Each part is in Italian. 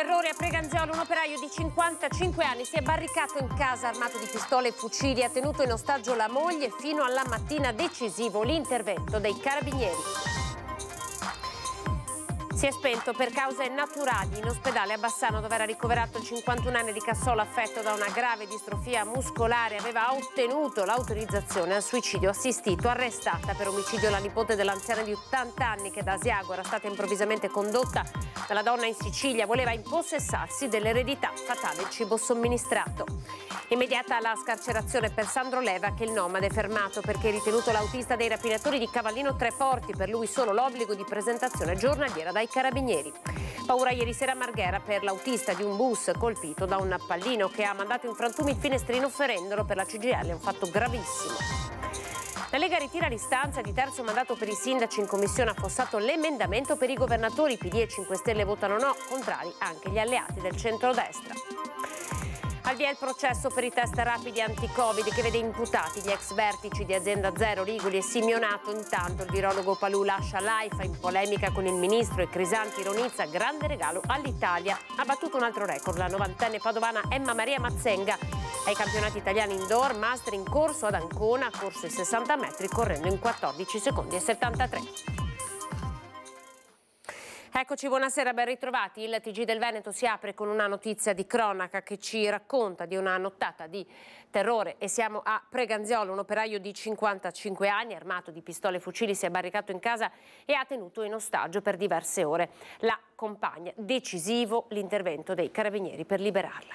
terrore a Preganzolo, un operaio di 55 anni si è barricato in casa armato di pistole e fucili, ha tenuto in ostaggio la moglie fino alla mattina decisivo l'intervento dei carabinieri. Si è spento per cause naturali in ospedale a Bassano dove era ricoverato 51 anni di Cassola affetto da una grave distrofia muscolare. Aveva ottenuto l'autorizzazione al suicidio assistito, arrestata per omicidio la nipote dell'anziana di 80 anni che da Asiago era stata improvvisamente condotta dalla donna in Sicilia. Voleva impossessarsi dell'eredità fatale il cibo somministrato. Immediata la scarcerazione per Sandro Leva che il nomade è fermato perché è ritenuto l'autista dei rapinatori di Cavallino Treporti Per lui solo l'obbligo di presentazione giornaliera dai ai carabinieri. Paura ieri sera a Marghera per l'autista di un bus colpito da un pallino che ha mandato in frantumi il finestrino ferendolo per la CGL, è un fatto gravissimo. La Lega ritira l'istanza di terzo mandato per i sindaci in commissione ha affossato l'emendamento per i governatori. PD e 5 Stelle votano no, contrari anche gli alleati del centrodestra. Al via il processo per i test rapidi anti-covid che vede imputati gli ex vertici di Azienda Zero, Rigoli e Simionato. Intanto il virologo Palù lascia l'AIFA in polemica con il ministro e Crisanti Ronizza, grande regalo all'Italia. Ha battuto un altro record la novantenne padovana Emma Maria Mazzenga. Ai campionati italiani indoor, master in corso ad Ancona, corso i 60 metri correndo in 14 secondi e 73. Eccoci, buonasera, ben ritrovati. Il TG del Veneto si apre con una notizia di cronaca che ci racconta di una nottata di terrore e siamo a Preganziolo, un operaio di 55 anni armato di pistole e fucili si è barricato in casa e ha tenuto in ostaggio per diverse ore la compagna. Decisivo l'intervento dei carabinieri per liberarla.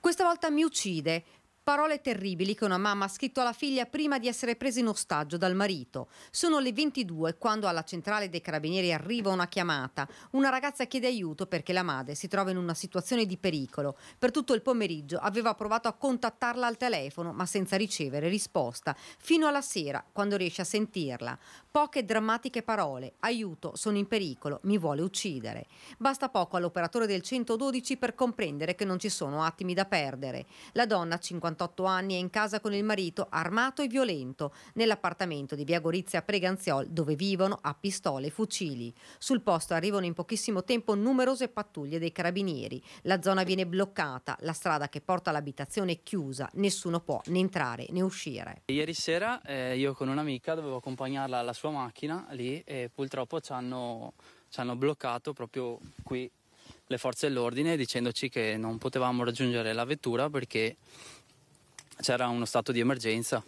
Questa volta mi uccide. Parole terribili che una mamma ha scritto alla figlia prima di essere presa in ostaggio dal marito. Sono le 22 quando alla centrale dei carabinieri arriva una chiamata. Una ragazza chiede aiuto perché la madre si trova in una situazione di pericolo. Per tutto il pomeriggio aveva provato a contattarla al telefono ma senza ricevere risposta. Fino alla sera quando riesce a sentirla. Poche drammatiche parole. Aiuto, sono in pericolo, mi vuole uccidere. Basta poco all'operatore del 112 per comprendere che non ci sono attimi da perdere. La donna 50 58 anni, è in casa con il marito armato e violento nell'appartamento di via Gorizia Preganziol dove vivono a pistole e fucili. Sul posto arrivano in pochissimo tempo numerose pattuglie dei carabinieri. La zona viene bloccata, la strada che porta all'abitazione è chiusa, nessuno può né entrare né uscire. Ieri sera eh, io con un'amica dovevo accompagnarla alla sua macchina lì e purtroppo ci hanno, ci hanno bloccato proprio qui le forze dell'ordine dicendoci che non potevamo raggiungere la vettura perché c'era uno stato di emergenza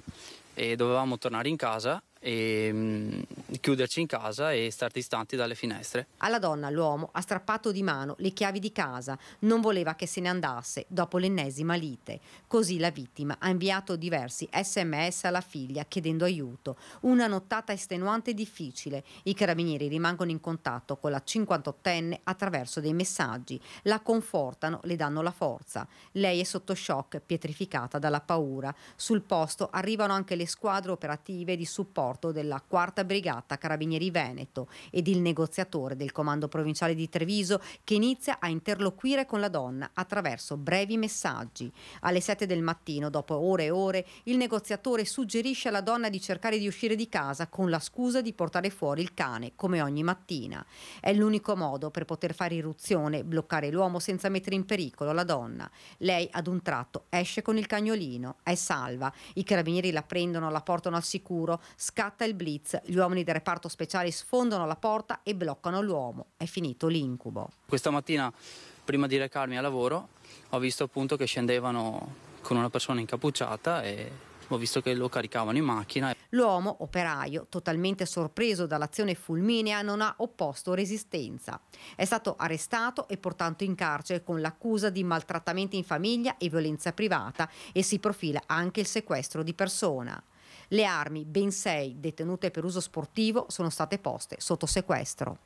e dovevamo tornare in casa e mm, chiuderci in casa e star distanti dalle finestre. Alla donna l'uomo ha strappato di mano le chiavi di casa, non voleva che se ne andasse dopo l'ennesima lite. Così la vittima ha inviato diversi sms alla figlia chiedendo aiuto. Una nottata estenuante e difficile. I carabinieri rimangono in contatto con la 58enne attraverso dei messaggi, la confortano, le danno la forza. Lei è sotto shock, pietrificata dalla paura. Sul posto arrivano anche le squadre operative di supporto rapporto della Quarta Brigata Carabinieri Veneto ed il negoziatore del Comando Provinciale di Treviso che inizia a interloquire con la donna attraverso brevi messaggi. Alle 7 del mattino, dopo ore e ore, il negoziatore suggerisce alla donna di cercare di uscire di casa con la scusa di portare fuori il cane, come ogni mattina. È l'unico modo per poter fare irruzione, bloccare l'uomo senza mettere in pericolo la donna. Lei ad un tratto esce con il cagnolino, è salva. I carabinieri la prendono, la portano al sicuro, scappano scatta il blitz. Gli uomini del reparto speciale sfondano la porta e bloccano l'uomo. È finito l'incubo. Questa mattina, prima di recarmi a lavoro, ho visto appunto che scendevano con una persona incappucciata e ho visto che lo caricavano in macchina. L'uomo, operaio, totalmente sorpreso dall'azione fulminea, non ha opposto resistenza. È stato arrestato e portato in carcere con l'accusa di maltrattamenti in famiglia e violenza privata e si profila anche il sequestro di persona. Le armi, ben sei detenute per uso sportivo, sono state poste sotto sequestro.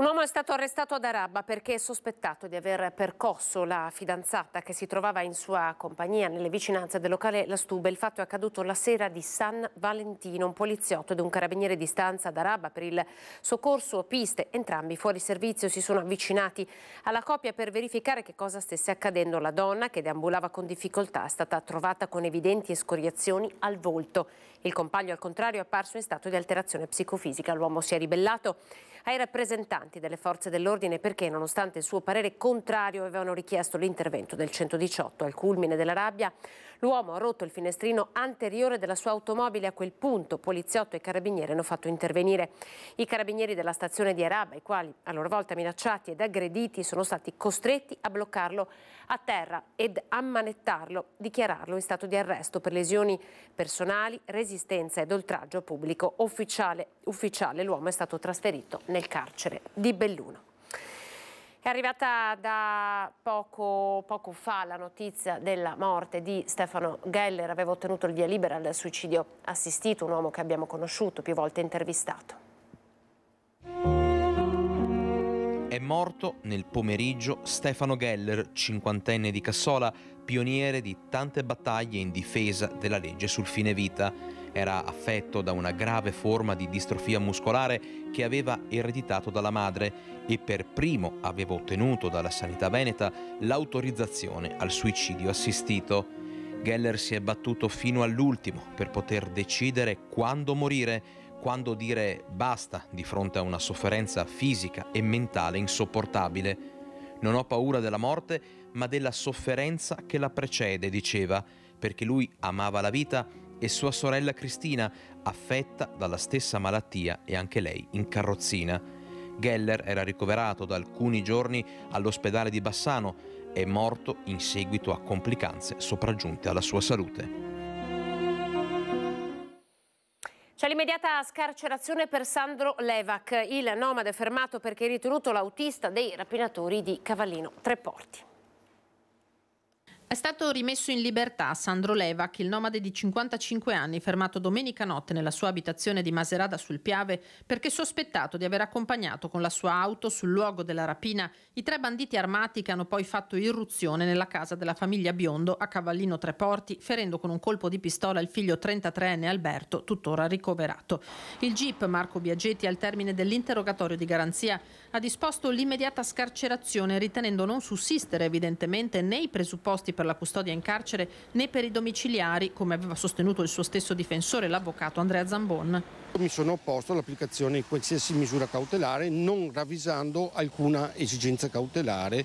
Un uomo è stato arrestato ad Araba perché è sospettato di aver percosso la fidanzata che si trovava in sua compagnia nelle vicinanze del locale La Stube. Il fatto è accaduto la sera di San Valentino. Un poliziotto ed un carabiniere di stanza ad Araba per il soccorso a piste, entrambi fuori servizio, si sono avvicinati alla coppia per verificare che cosa stesse accadendo. La donna, che deambulava con difficoltà, è stata trovata con evidenti escoriazioni al volto. Il compagno al contrario è apparso in stato di alterazione psicofisica. L'uomo si è ribellato ai rappresentanti delle forze dell'ordine perché, nonostante il suo parere contrario, avevano richiesto l'intervento del 118. Al culmine della rabbia, L'uomo ha rotto il finestrino anteriore della sua automobile. A quel punto poliziotto e carabinieri hanno fatto intervenire. I carabinieri della stazione di Araba, i quali a loro volta minacciati ed aggrediti, sono stati costretti a bloccarlo a terra ed ammanettarlo, dichiararlo in stato di arresto per lesioni personali, resistenza ed oltraggio pubblico ufficiale. ufficiale L'uomo è stato trasferito nel carcere di Belluno. È arrivata da poco, poco, fa la notizia della morte di Stefano Geller, aveva ottenuto il via libera al suicidio assistito, un uomo che abbiamo conosciuto, più volte intervistato. È morto nel pomeriggio Stefano Geller, cinquantenne di Cassola, pioniere di tante battaglie in difesa della legge sul fine vita era affetto da una grave forma di distrofia muscolare che aveva ereditato dalla madre e per primo aveva ottenuto dalla sanità veneta l'autorizzazione al suicidio assistito. Geller si è battuto fino all'ultimo per poter decidere quando morire, quando dire basta di fronte a una sofferenza fisica e mentale insopportabile. Non ho paura della morte, ma della sofferenza che la precede, diceva, perché lui amava la vita e sua sorella Cristina, affetta dalla stessa malattia e anche lei in carrozzina. Geller era ricoverato da alcuni giorni all'ospedale di Bassano e morto in seguito a complicanze sopraggiunte alla sua salute. C'è l'immediata scarcerazione per Sandro Levac, il nomade fermato perché ritenuto l'autista dei rapinatori di Cavallino Treporti. È stato rimesso in libertà Sandro Levac, il nomade di 55 anni, fermato domenica notte nella sua abitazione di Maserada sul Piave perché sospettato di aver accompagnato con la sua auto sul luogo della rapina i tre banditi armati che hanno poi fatto irruzione nella casa della famiglia Biondo a Cavallino Treporti, ferendo con un colpo di pistola il figlio 33enne Alberto, tuttora ricoverato. Il GIP Marco Biagetti, al termine dell'interrogatorio di garanzia, ha disposto l'immediata scarcerazione ritenendo non sussistere evidentemente né i presupposti per la custodia in carcere né per i domiciliari, come aveva sostenuto il suo stesso difensore, l'avvocato Andrea Zambon. Mi sono opposto all'applicazione di qualsiasi misura cautelare non ravvisando alcuna esigenza cautelare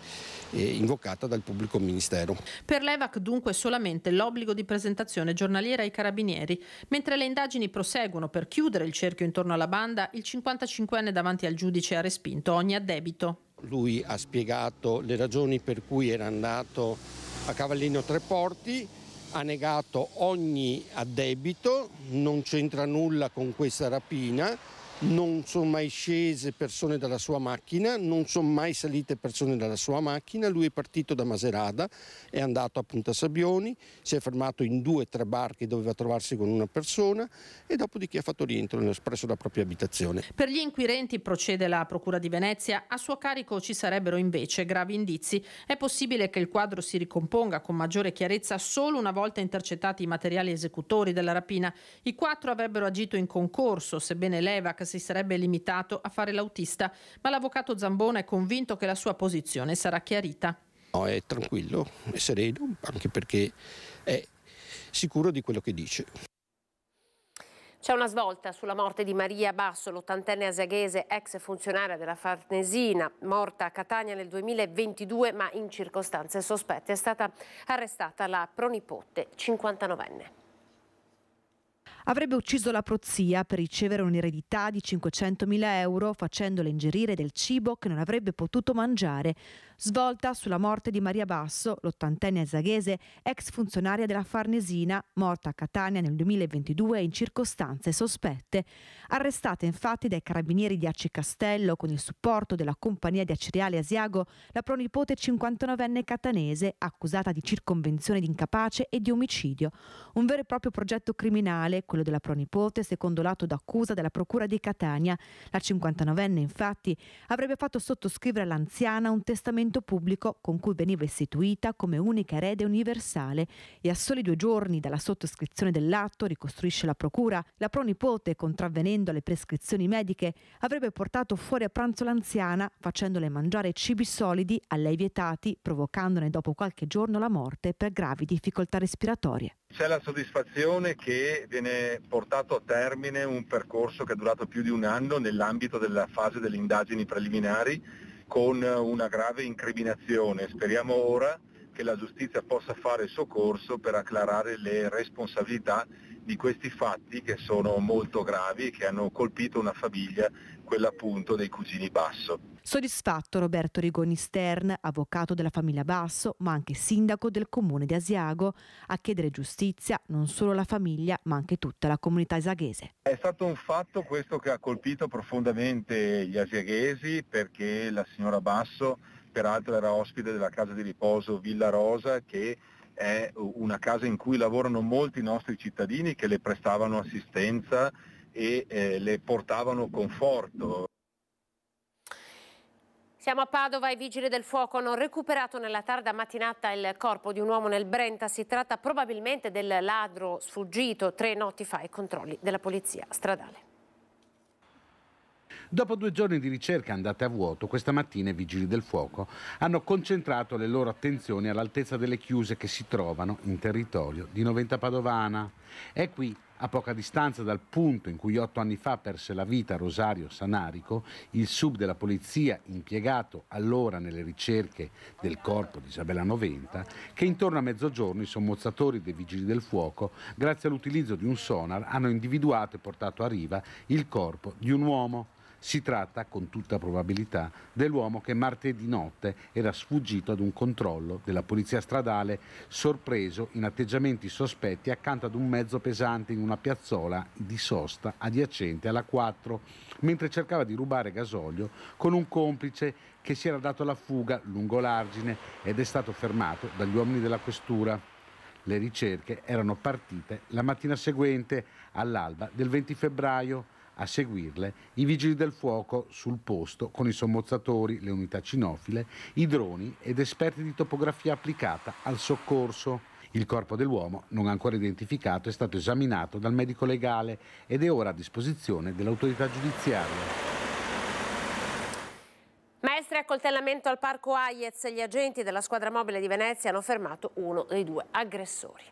eh, invocata dal pubblico ministero. Per l'EVAC dunque solamente l'obbligo di presentazione giornaliera ai carabinieri. Mentre le indagini proseguono per chiudere il cerchio intorno alla banda, il 55enne davanti al giudice ha respinto ogni addebito. Lui ha spiegato le ragioni per cui era andato a Cavallino Tre Porti, ha negato ogni addebito, non c'entra nulla con questa rapina non sono mai scese persone dalla sua macchina, non sono mai salite persone dalla sua macchina, lui è partito da Maserada, è andato a Punta Sabbioni, si è fermato in due o tre barche doveva trovarsi con una persona e dopodiché ha fatto rientro presso la propria abitazione. Per gli inquirenti, procede la Procura di Venezia, a suo carico ci sarebbero invece gravi indizi. È possibile che il quadro si ricomponga con maggiore chiarezza solo una volta intercettati i materiali esecutori della rapina. I quattro avrebbero agito in concorso, sebbene l'EVAC si sarebbe limitato a fare l'autista, ma l'avvocato Zambona è convinto che la sua posizione sarà chiarita. No, è tranquillo, è sereno, anche perché è sicuro di quello che dice. C'è una svolta sulla morte di Maria Basso, l'ottantenne asiaghese, ex funzionaria della Farnesina, morta a Catania nel 2022 ma in circostanze sospette. È stata arrestata la pronipote 59enne. Avrebbe ucciso la prozia per ricevere un'eredità di 500.000 euro facendola ingerire del cibo che non avrebbe potuto mangiare svolta sulla morte di Maria Basso, l'ottantenne zaghese, ex funzionaria della Farnesina, morta a Catania nel 2022 in circostanze sospette. Arrestata infatti dai carabinieri di Aci Castello con il supporto della compagnia di Aceriale Asiago, la pronipote 59enne catanese, accusata di circonvenzione di incapace e di omicidio. Un vero e proprio progetto criminale, quello della pronipote, secondo lato d'accusa della Procura di Catania. La 59enne infatti avrebbe fatto sottoscrivere all'anziana un testamento finanziamento pubblico con cui veniva istituita come unica erede universale e a soli due giorni dalla sottoscrizione dell'atto, ricostruisce la procura, la pronipote, contravvenendo alle prescrizioni mediche, avrebbe portato fuori a pranzo l'anziana facendole mangiare cibi solidi a lei vietati, provocandone dopo qualche giorno la morte per gravi difficoltà respiratorie. C'è la soddisfazione che viene portato a termine un percorso che è durato più di un anno nell'ambito della fase delle indagini preliminari con una grave incriminazione. Speriamo ora che la giustizia possa fare soccorso per acclarare le responsabilità di questi fatti che sono molto gravi e che hanno colpito una famiglia, quella appunto dei cugini Basso. Soddisfatto Roberto Rigoni Stern, avvocato della famiglia Basso, ma anche sindaco del comune di Asiago, a chiedere giustizia non solo alla famiglia, ma anche tutta la comunità asiaghese. È stato un fatto questo che ha colpito profondamente gli asiaghesi perché la signora Basso peraltro era ospite della casa di riposo Villa Rosa che è una casa in cui lavorano molti nostri cittadini che le prestavano assistenza e eh, le portavano conforto. Siamo a Padova, i vigili del fuoco hanno recuperato nella tarda mattinata il corpo di un uomo nel Brenta. Si tratta probabilmente del ladro sfuggito tre notti fa ai controlli della polizia stradale. Dopo due giorni di ricerca andate a vuoto, questa mattina i vigili del fuoco hanno concentrato le loro attenzioni all'altezza delle chiuse che si trovano in territorio di Noventa Padovana. È qui a poca distanza dal punto in cui otto anni fa perse la vita Rosario Sanarico, il sub della polizia impiegato allora nelle ricerche del corpo di Isabella Noventa, che intorno a mezzogiorno i sommozzatori dei vigili del fuoco, grazie all'utilizzo di un sonar, hanno individuato e portato a riva il corpo di un uomo si tratta, con tutta probabilità, dell'uomo che martedì notte era sfuggito ad un controllo della polizia stradale, sorpreso in atteggiamenti sospetti accanto ad un mezzo pesante in una piazzola di sosta adiacente alla 4, mentre cercava di rubare gasolio con un complice che si era dato alla fuga lungo l'argine ed è stato fermato dagli uomini della questura. Le ricerche erano partite la mattina seguente, all'alba del 20 febbraio, a seguirle i vigili del fuoco sul posto con i sommozzatori, le unità cinofile, i droni ed esperti di topografia applicata al soccorso. Il corpo dell'uomo, non ancora identificato, è stato esaminato dal medico legale ed è ora a disposizione dell'autorità giudiziaria. Maestri accoltellamento al parco Aiez, gli agenti della squadra mobile di Venezia hanno fermato uno dei due aggressori.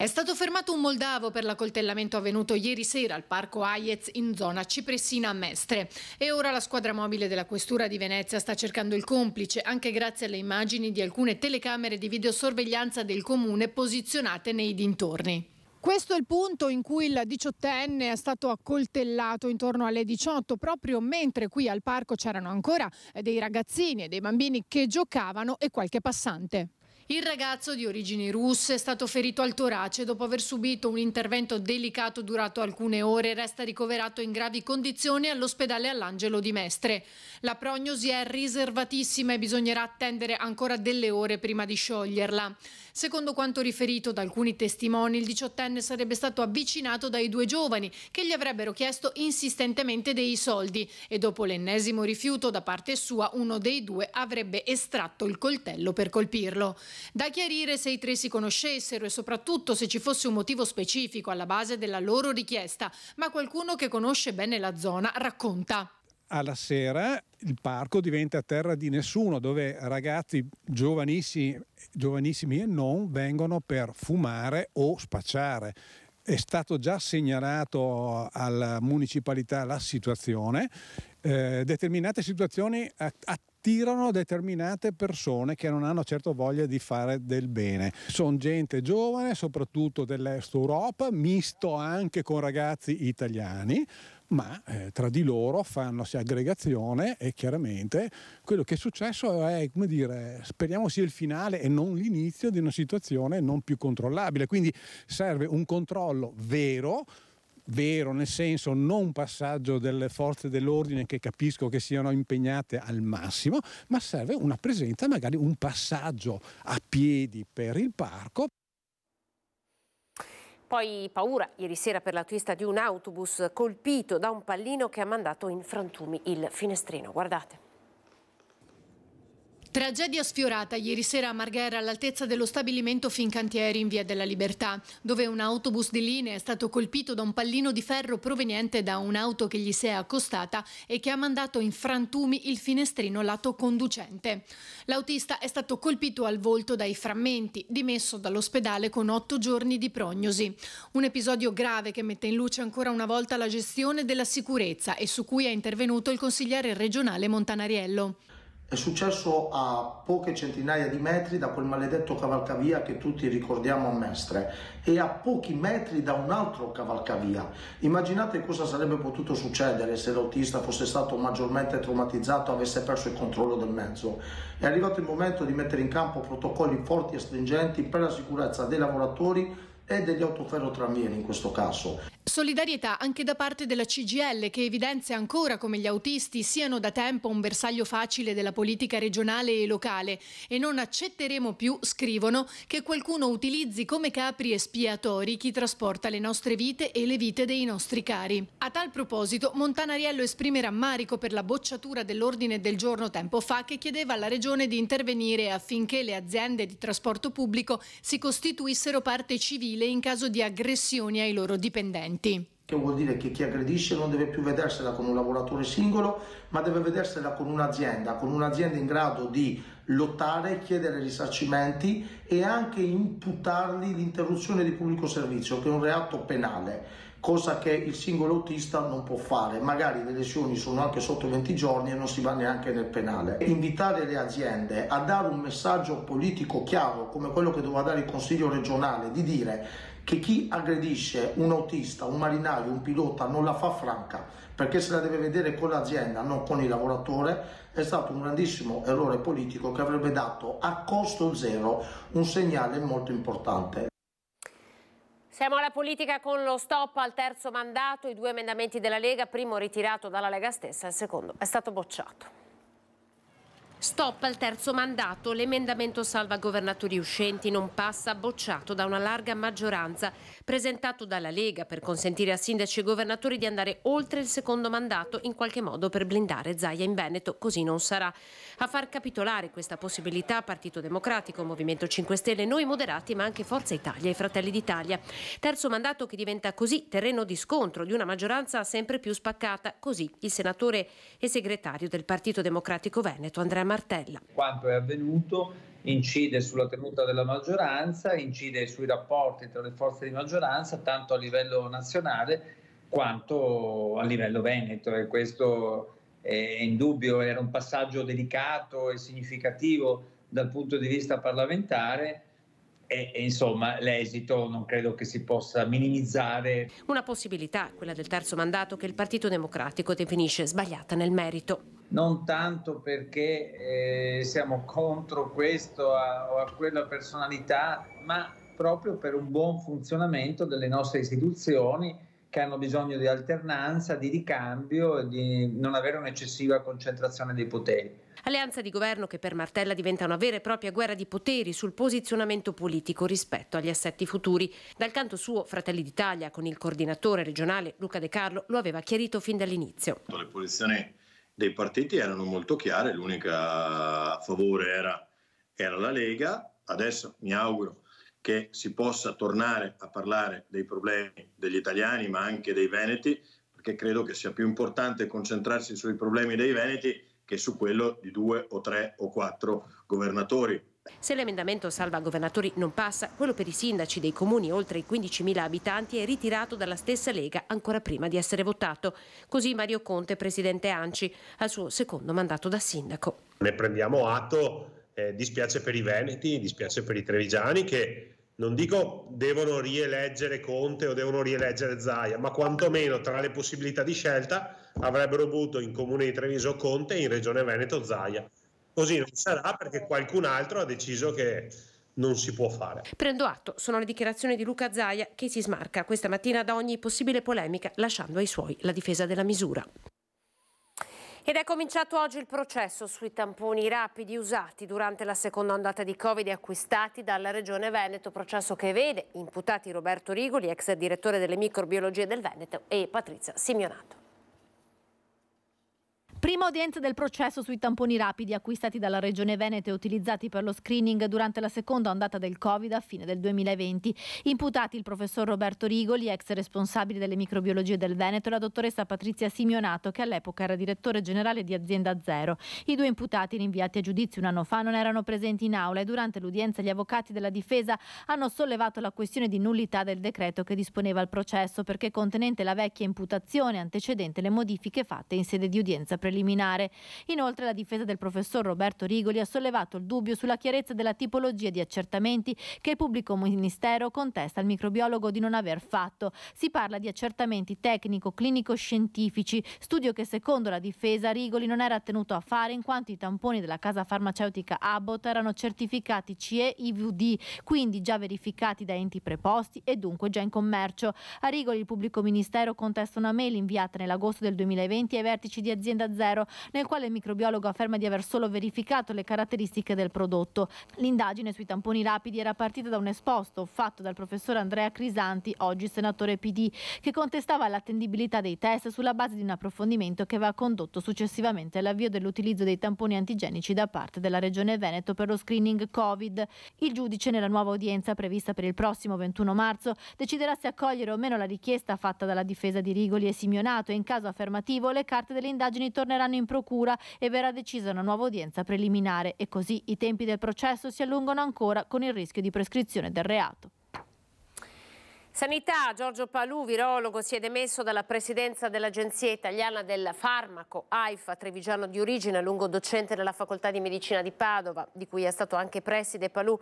È stato fermato un moldavo per l'accoltellamento avvenuto ieri sera al parco Aiez in zona Cipressina a Mestre e ora la squadra mobile della Questura di Venezia sta cercando il complice anche grazie alle immagini di alcune telecamere di videosorveglianza del comune posizionate nei dintorni. Questo è il punto in cui il diciottenne è stato accoltellato intorno alle 18, proprio mentre qui al parco c'erano ancora dei ragazzini e dei bambini che giocavano e qualche passante. Il ragazzo di origini russe è stato ferito al torace dopo aver subito un intervento delicato durato alcune ore e resta ricoverato in gravi condizioni all'ospedale all'Angelo di Mestre. La prognosi è riservatissima e bisognerà attendere ancora delle ore prima di scioglierla. Secondo quanto riferito da alcuni testimoni, il diciottenne sarebbe stato avvicinato dai due giovani che gli avrebbero chiesto insistentemente dei soldi e dopo l'ennesimo rifiuto da parte sua uno dei due avrebbe estratto il coltello per colpirlo. Da chiarire se i tre si conoscessero e soprattutto se ci fosse un motivo specifico alla base della loro richiesta, ma qualcuno che conosce bene la zona racconta alla sera il parco diventa terra di nessuno, dove ragazzi giovanissimi, giovanissimi, e non vengono per fumare o spacciare. È stato già segnalato alla municipalità la situazione. Eh, determinate situazioni att- attirano determinate persone che non hanno certo voglia di fare del bene. Sono gente giovane, soprattutto dell'est Europa, misto anche con ragazzi italiani, ma eh, tra di loro fanno aggregazione e chiaramente quello che è successo è, come dire, speriamo sia il finale e non l'inizio di una situazione non più controllabile. Quindi serve un controllo vero vero, nel senso non un passaggio delle forze dell'ordine che capisco che siano impegnate al massimo, ma serve una presenza, magari un passaggio a piedi per il parco. Poi paura ieri sera per l'autista di un autobus colpito da un pallino che ha mandato in frantumi il finestrino. Guardate. Tragedia sfiorata ieri sera a Marghera all'altezza dello stabilimento Fincantieri in Via della Libertà, dove un autobus di linea è stato colpito da un pallino di ferro proveniente da un'auto che gli si è accostata e che ha mandato in frantumi il finestrino lato conducente. L'autista è stato colpito al volto dai frammenti, dimesso dall'ospedale con otto giorni di prognosi. Un episodio grave che mette in luce ancora una volta la gestione della sicurezza e su cui è intervenuto il consigliere regionale Montanariello. È successo a poche centinaia di metri da quel maledetto cavalcavia che tutti ricordiamo a Mestre e a pochi metri da un altro cavalcavia. Immaginate cosa sarebbe potuto succedere se l'autista fosse stato maggiormente traumatizzato e avesse perso il controllo del mezzo. È arrivato il momento di mettere in campo protocolli forti e stringenti per la sicurezza dei lavoratori e degli autoferrotramvieri in questo caso Solidarietà anche da parte della CGL che evidenzia ancora come gli autisti siano da tempo un bersaglio facile della politica regionale e locale e non accetteremo più, scrivono, che qualcuno utilizzi come capri espiatori chi trasporta le nostre vite e le vite dei nostri cari. A tal proposito Montanariello esprime rammarico per la bocciatura dell'ordine del giorno tempo fa che chiedeva alla Regione di intervenire affinché le aziende di trasporto pubblico si costituissero parte civile in caso di aggressioni ai loro dipendenti dipendenti. Che vuol dire che chi aggredisce non deve più vedersela con un lavoratore singolo, ma deve vedersela con un'azienda, con un'azienda in grado di lottare, chiedere risarcimenti e anche imputargli l'interruzione di pubblico servizio, che è un reato penale, cosa che il singolo autista non può fare. Magari le lesioni sono anche sotto 20 giorni e non si va neanche nel penale. Invitare le aziende a dare un messaggio politico chiaro, come quello che doveva dare il Consiglio regionale, di dire che chi aggredisce un autista, un marinaio, un pilota non la fa franca perché se la deve vedere con l'azienda, non con il lavoratore, è stato un grandissimo errore politico che avrebbe dato a costo zero un segnale molto importante. Siamo alla politica con lo stop al terzo mandato, i due emendamenti della Lega, primo ritirato dalla Lega stessa, il secondo è stato bocciato. Stop al terzo mandato, l'emendamento salva governatori uscenti non passa, bocciato da una larga maggioranza, presentato dalla Lega per consentire a sindaci e governatori di andare oltre il secondo mandato, in qualche modo per blindare Zaia in Veneto, così non sarà. A far capitolare questa possibilità Partito Democratico, Movimento 5 Stelle, Noi Moderati, ma anche Forza Italia e Fratelli d'Italia. Terzo mandato che diventa così terreno di scontro di una maggioranza sempre più spaccata, così il senatore e segretario del Partito Democratico Veneto Andrea Martella. Quanto è avvenuto incide sulla tenuta della maggioranza, incide sui rapporti tra le forze di maggioranza, tanto a livello nazionale quanto a livello veneto e questo è indubbio, era un passaggio delicato e significativo dal punto di vista parlamentare e, e, insomma l'esito non credo che si possa minimizzare. Una possibilità, quella del terzo mandato, che il Partito Democratico definisce sbagliata nel merito non tanto perché eh, siamo contro questo a, o a quella personalità, ma proprio per un buon funzionamento delle nostre istituzioni che hanno bisogno di alternanza, di ricambio e di non avere un'eccessiva concentrazione dei poteri. Alleanza di governo che per Martella diventa una vera e propria guerra di poteri sul posizionamento politico rispetto agli assetti futuri. Dal canto suo, Fratelli d'Italia, con il coordinatore regionale Luca De Carlo, lo aveva chiarito fin dall'inizio. Le posizioni dei partiti erano molto chiare, l'unica a favore era, era la Lega, adesso mi auguro che si possa tornare a parlare dei problemi degli italiani ma anche dei veneti, perché credo che sia più importante concentrarsi sui problemi dei veneti che su quello di due o tre o quattro governatori se l'emendamento salva governatori non passa, quello per i sindaci dei comuni oltre i 15.000 abitanti è ritirato dalla stessa Lega ancora prima di essere votato. Così Mario Conte, presidente ANCI, al suo secondo mandato da sindaco. Ne prendiamo atto, eh, dispiace per i Veneti, dispiace per i Trevigiani che non dico devono rieleggere Conte o devono rieleggere Zaia, ma quantomeno tra le possibilità di scelta avrebbero avuto in comune di Treviso Conte e in regione Veneto Zaia. Così non sarà perché qualcun altro ha deciso che non si può fare. Prendo atto, sono le dichiarazioni di Luca Zaia che si smarca questa mattina da ogni possibile polemica lasciando ai suoi la difesa della misura. Ed è cominciato oggi il processo sui tamponi rapidi usati durante la seconda ondata di Covid acquistati dalla Regione Veneto, processo che vede imputati Roberto Rigoli, ex direttore delle microbiologie del Veneto, e Patrizia Simionato. Prima udienza del processo sui tamponi rapidi acquistati dalla Regione Veneto e utilizzati per lo screening durante la seconda ondata del Covid a fine del 2020. Imputati il professor Roberto Rigoli, ex responsabile delle microbiologie del Veneto, e la dottoressa Patrizia Simionato, che all'epoca era direttore generale di Azienda Zero. I due imputati rinviati a giudizio un anno fa non erano presenti in aula e durante l'udienza gli avvocati della difesa hanno sollevato la questione di nullità del decreto che disponeva il processo perché contenente la vecchia imputazione antecedente le modifiche fatte in sede di udienza precedente preliminare. Inoltre la difesa del professor Roberto Rigoli ha sollevato il dubbio sulla chiarezza della tipologia di accertamenti che il pubblico ministero contesta al microbiologo di non aver fatto. Si parla di accertamenti tecnico-clinico-scientifici, studio che secondo la difesa Rigoli non era tenuto a fare in quanto i tamponi della casa farmaceutica Abbott erano certificati CE IVD, quindi già verificati da enti preposti e dunque già in commercio. A Rigoli il pubblico ministero contesta una mail inviata nell'agosto del 2020 ai vertici di azienda 0, nel quale il microbiologo afferma di aver solo verificato le caratteristiche del prodotto. L'indagine sui tamponi rapidi era partita da un esposto fatto dal professor Andrea Crisanti, oggi senatore PD, che contestava l'attendibilità dei test sulla base di un approfondimento che va condotto successivamente all'avvio dell'utilizzo dei tamponi antigenici da parte della Regione Veneto per lo screening Covid. Il giudice, nella nuova udienza prevista per il prossimo 21 marzo, deciderà se accogliere o meno la richiesta fatta dalla difesa di Rigoli e Simionato e in caso affermativo le carte delle indagini torneranno torneranno in procura e verrà decisa una nuova udienza preliminare e così i tempi del processo si allungano ancora con il rischio di prescrizione del reato. Sanità, Giorgio Palù, virologo, si è demesso dalla presidenza dell'Agenzia Italiana del Farmaco, AIFA, trevigiano di origine, a lungo docente nella Facoltà di Medicina di Padova, di cui è stato anche preside. Palù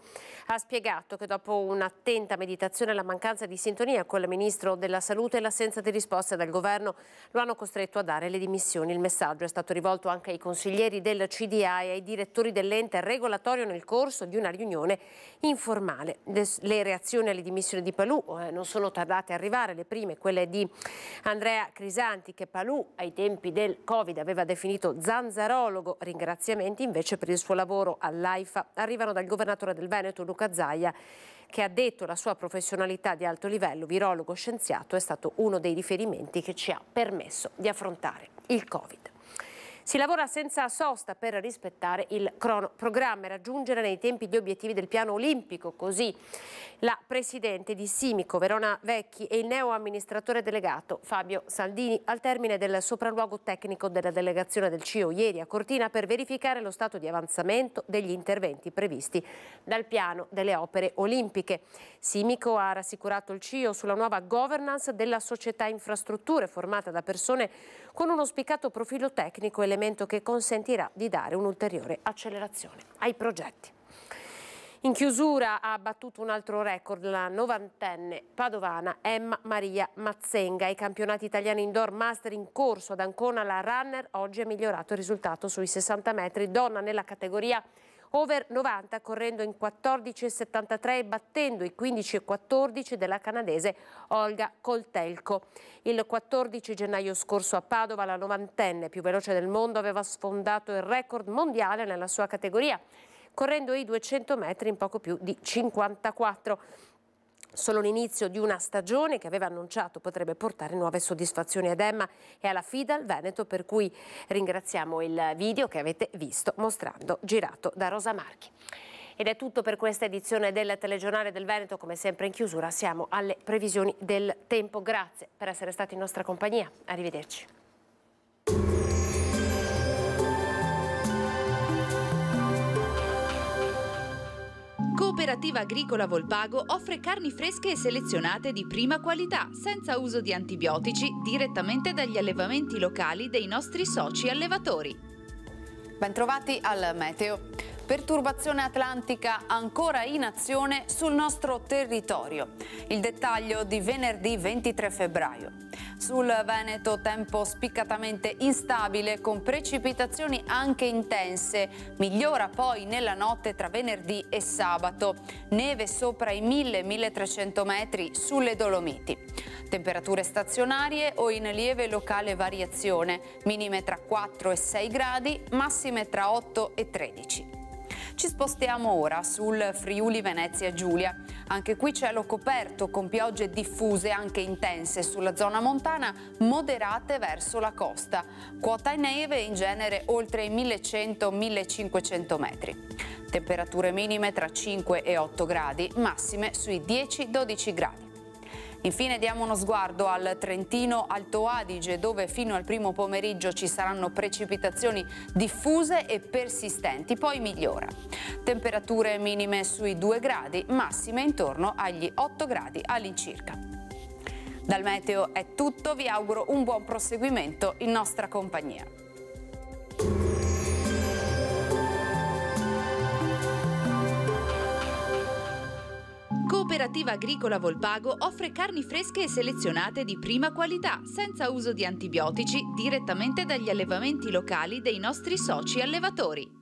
ha spiegato che dopo un'attenta meditazione la mancanza di sintonia con il Ministro della Salute e l'assenza di risposte dal Governo lo hanno costretto a dare le dimissioni. Il messaggio è stato rivolto anche ai consiglieri del CDA e ai direttori dell'ente regolatorio nel corso di una riunione informale. Le reazioni alle dimissioni di Palù eh, non sono tardate ad arrivare le prime, quelle di Andrea Crisanti che Palù ai tempi del Covid aveva definito zanzarologo, ringraziamenti invece per il suo lavoro all'AIFA arrivano dal governatore del Veneto Luca Zaia che ha detto la sua professionalità di alto livello, virologo scienziato, è stato uno dei riferimenti che ci ha permesso di affrontare il Covid. Si lavora senza sosta per rispettare il cronoprogramma e raggiungere nei tempi gli obiettivi del piano olimpico, così la presidente di Simico, Verona Vecchi, e il neo amministratore delegato Fabio Saldini al termine del sopralluogo tecnico della delegazione del CIO ieri a Cortina per verificare lo stato di avanzamento degli interventi previsti dal piano delle opere olimpiche. Simico ha rassicurato il CIO sulla nuova governance della società infrastrutture formata da persone con uno spiccato profilo tecnico e le elemento che consentirà di dare un'ulteriore accelerazione ai progetti. In chiusura ha battuto un altro record la novantenne padovana Emma Maria Mazzenga. Ai campionati italiani indoor master in corso ad Ancona la runner oggi ha migliorato il risultato sui 60 metri. Donna nella categoria over 90 correndo in 14,73 e battendo i 15,14 della canadese Olga Coltelco. Il 14 gennaio scorso a Padova la novantenne più veloce del mondo aveva sfondato il record mondiale nella sua categoria correndo i 200 metri in poco più di 54 Solo l'inizio di una stagione che aveva annunciato potrebbe portare nuove soddisfazioni ad Emma e alla Fidal Veneto, per cui ringraziamo il video che avete visto mostrando girato da Rosa Marchi. Ed è tutto per questa edizione del telegiornale del Veneto, come sempre in chiusura siamo alle previsioni del tempo. Grazie per essere stati in nostra compagnia, arrivederci. Cooperativa Agricola Volpago offre carni fresche e selezionate di prima qualità, senza uso di antibiotici, direttamente dagli allevamenti locali dei nostri soci allevatori. Bentrovati al Meteo. Perturbazione atlantica ancora in azione sul nostro territorio. Il dettaglio di venerdì 23 febbraio. Sul Veneto tempo spiccatamente instabile con precipitazioni anche intense, migliora poi nella notte tra venerdì e sabato, neve sopra i 1000-1300 metri sulle Dolomiti. Temperature stazionarie o in lieve locale variazione, minime tra 4 e 6 gradi, massime tra 8 e 13. Ci spostiamo ora sul Friuli Venezia Giulia. Anche qui cielo coperto con piogge diffuse anche intense sulla zona montana, moderate verso la costa. Quota e neve in genere oltre i 1100-1500 metri. Temperature minime tra 5 e 8 gradi, massime sui 10-12 gradi. Infine diamo uno sguardo al Trentino Alto Adige dove fino al primo pomeriggio ci saranno precipitazioni diffuse e persistenti, poi migliora. Temperature minime sui 2 gradi, massime intorno agli 8 gradi all'incirca. Dal meteo è tutto, vi auguro un buon proseguimento in nostra compagnia. Cooperativa Agricola Volpago offre carni fresche e selezionate di prima qualità, senza uso di antibiotici, direttamente dagli allevamenti locali dei nostri soci allevatori.